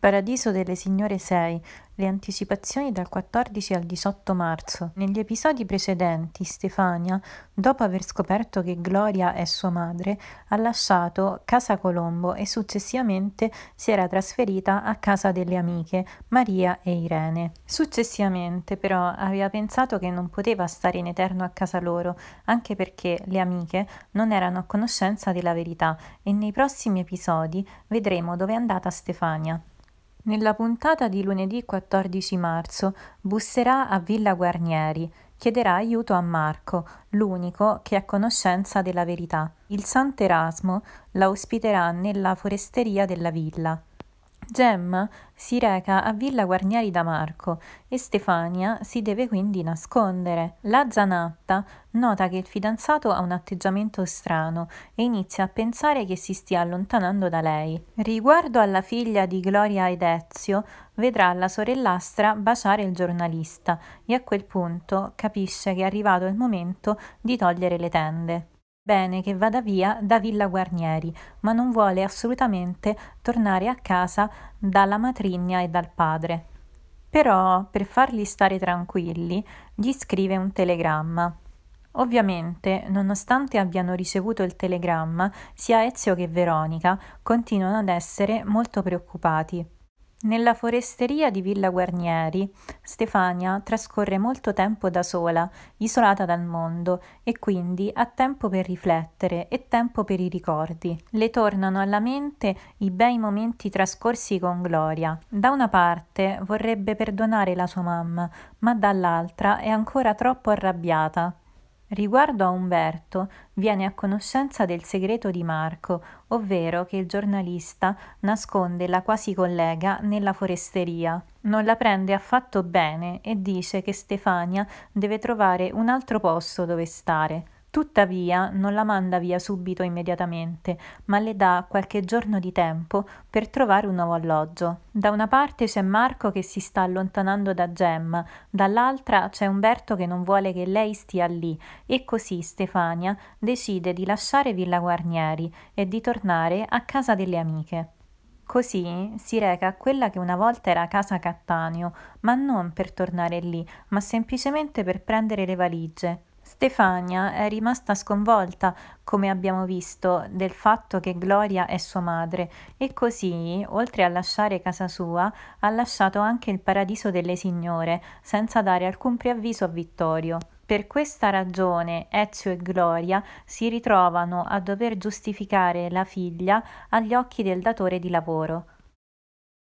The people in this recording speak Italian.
Paradiso delle Signore 6, le anticipazioni dal 14 al 18 marzo. Negli episodi precedenti Stefania, dopo aver scoperto che Gloria è sua madre, ha lasciato Casa Colombo e successivamente si era trasferita a casa delle amiche Maria e Irene. Successivamente però aveva pensato che non poteva stare in eterno a casa loro, anche perché le amiche non erano a conoscenza della verità e nei prossimi episodi vedremo dove è andata Stefania. Nella puntata di lunedì 14 marzo busserà a Villa Guarnieri, chiederà aiuto a Marco, l'unico che ha conoscenza della verità. Il Sant'Erasmo la ospiterà nella foresteria della villa. Gemma si reca a Villa Guarnieri da Marco e Stefania si deve quindi nascondere. La Zanatta nota che il fidanzato ha un atteggiamento strano e inizia a pensare che si stia allontanando da lei. Riguardo alla figlia di Gloria ed Ezio, vedrà la sorellastra baciare il giornalista e a quel punto capisce che è arrivato il momento di togliere le tende bene che vada via da Villa Guarnieri, ma non vuole assolutamente tornare a casa dalla matrigna e dal padre. Però, per farli stare tranquilli, gli scrive un telegramma. Ovviamente, nonostante abbiano ricevuto il telegramma, sia Ezio che Veronica continuano ad essere molto preoccupati. Nella foresteria di Villa Guarnieri, Stefania trascorre molto tempo da sola, isolata dal mondo, e quindi ha tempo per riflettere e tempo per i ricordi. Le tornano alla mente i bei momenti trascorsi con Gloria. Da una parte vorrebbe perdonare la sua mamma, ma dall'altra è ancora troppo arrabbiata. Riguardo a Umberto, viene a conoscenza del segreto di Marco, ovvero che il giornalista nasconde la quasi collega nella foresteria. Non la prende affatto bene e dice che Stefania deve trovare un altro posto dove stare. Tuttavia non la manda via subito immediatamente, ma le dà qualche giorno di tempo per trovare un nuovo alloggio. Da una parte c'è Marco che si sta allontanando da Gemma, dall'altra c'è Umberto che non vuole che lei stia lì e così Stefania decide di lasciare Villa Guarnieri e di tornare a casa delle amiche. Così si reca a quella che una volta era casa Cattaneo, ma non per tornare lì, ma semplicemente per prendere le valigie. Stefania è rimasta sconvolta, come abbiamo visto, del fatto che Gloria è sua madre e così, oltre a lasciare casa sua, ha lasciato anche il paradiso delle signore, senza dare alcun preavviso a Vittorio. Per questa ragione Ezio e Gloria si ritrovano a dover giustificare la figlia agli occhi del datore di lavoro.